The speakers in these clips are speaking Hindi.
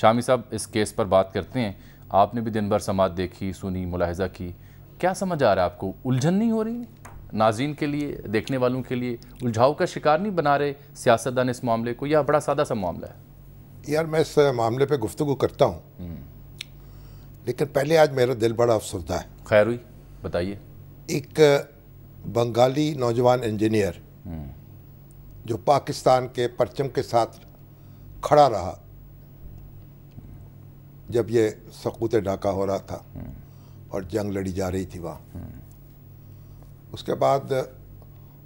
शामी साहब इस केस पर बात करते हैं आपने भी दिन भर समाज देखी सुनी मुलाहजा की क्या समझ आ रहा है आपको उलझन नहीं हो रही नाजीन के लिए देखने वालों के लिए उलझाव का शिकार नहीं बना रहे सियासतदान इस मामले को यह बड़ा सादा सा मामला है यार मैं इस मामले पे गुफ्तु करता हूँ हम्म। लेकिन पहले आज मेरा दिल बड़ा अफसरदा है खैर हुई बताइए एक बंगाली नौजवान इंजीनियर हम्म। जो पाकिस्तान के परचम के साथ खड़ा रहा जब ये सकूत ढाका हो रहा था और जंग लड़ी जा रही थी वहाँ उसके बाद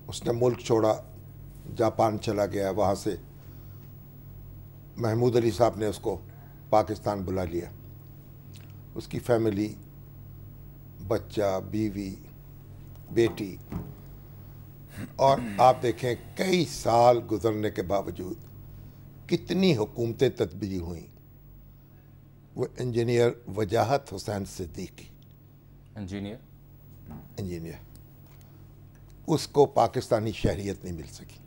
उसने मुल्क छोड़ा जापान चला गया वहाँ से महमूद अली साहब ने उसको पाकिस्तान बुला लिया उसकी फैमिली बच्चा बीवी बेटी और आप देखें कई साल गुजरने के बावजूद कितनी हुकूमतें तदबीरी हुई वो इंजीनियर वजाहत हुसैन सिद्दीकी इंजीनियर इंजीनियर उसको पाकिस्तानी शहरीत नहीं मिल सकी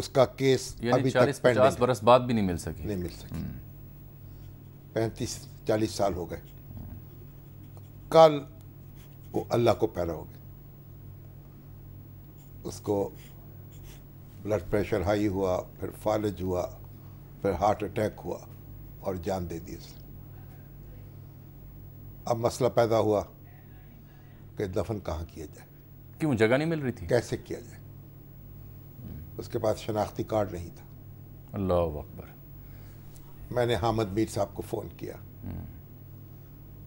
उसका केस अभी तक पचास बरस बाद भी नहीं मिल सकी नहीं मिल सकी हम्म। पैंतीस चालीस साल हो गए कल वो अल्लाह को पैरा हो गया उसको ब्लड प्रेशर हाई हुआ फिर फालज हुआ फिर हार्ट अटैक हुआ और जान दे दी इसने अब मसला पैदा हुआ कि दफन कहाँ किया जाए क्यों जगह नहीं मिल रही थी कैसे किया जाए उसके पास शनाख्ती कार्ड नहीं था अल्लाह अकबर मैंने हामद मीर साहब को फ़ोन किया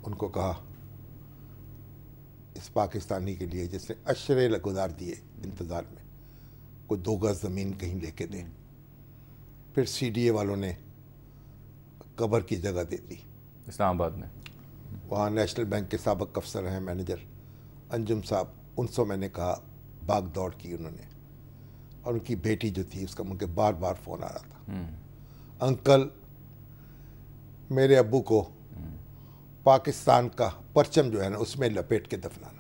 उनको कहा इस पाकिस्तानी के लिए जिसने अशरे गुजार दिए इंतज़ार में कोई दो गज ज़मीन कहीं लेके दें फिर सीडीए वालों ने कबर की जगह दे दी इस्लामाबाद में वहाँ नेशनल बैंक के सबक अफसर हैं मैनेजर अंजुम साहब उनसे मैंने कहा भाग दौड़ की उन्होंने और उनकी बेटी जो थी उसका मुझे बार बार फ़ोन आ रहा था हम्म। अंकल मेरे अबू को पाकिस्तान का परचम जो है ना उसमें लपेट के दफनाना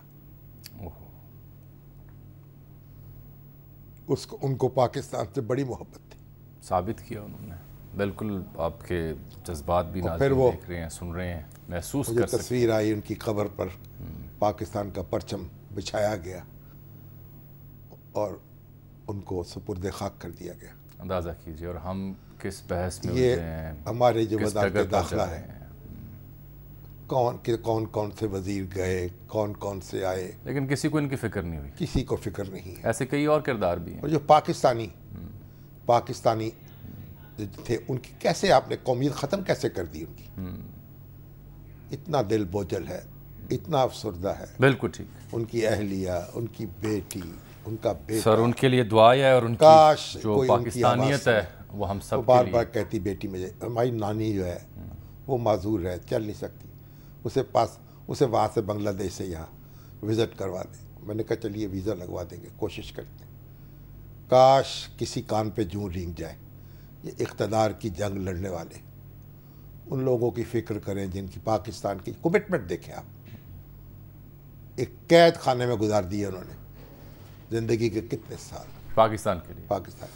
उसको उनको पाकिस्तान से बड़ी मोहब्बत साबित किया उन्होंने बिल्कुल आपके जज्बात भी फिर वो देख रहे हैं सुन रहे हैं महसूस कर तस्वीर आई उनकी खबर पर पाकिस्तान का परचम बिछाया गया और उनको सुपुरद खाक कर दिया गया अंदाज़ा कीजिए और हम किस बहस में ये हमारे जो वजारत दाखिला है कौन के कौन कौन से वजीर गए कौन कौन से आए लेकिन किसी को इनकी फिक्र नहीं हुई किसी को फिक्र नहीं है ऐसे कई और किरदार भी हैं और जो पाकिस्तानी पाकिस्तानी थे उनकी कैसे आपने कौमियत ख़त्म कैसे कर दी उनकी इतना दिल बोझल है इतना अफसरदा है बिल्कुल ठीक उनकी अहलिया उनकी बेटी उनका बेटा सर उनके लिए दुआ है और उनकी काश जो पाकिस्तानियत है वो हम सब वो बार बार कहती बेटी मुझे हमारी नानी जो है वो माजूर है चल नहीं सकती उसे पास उसे वहाँ से बांग्लादेश से यहाँ विज़िट करवा दें मैंने कहा चलिए वीज़ा लगवा देंगे कोशिश करते हैं काश किसी कान पे जूं रिंग जाए ये इकतदार की जंग लड़ने वाले उन लोगों की फ़िक्र करें जिनकी पाकिस्तान की कमिटमेंट देखें आप एक कैद खाने में गुजार दिए उन्होंने ज़िंदगी के कितने साल पाकिस्तान के लिए पाकिस्तान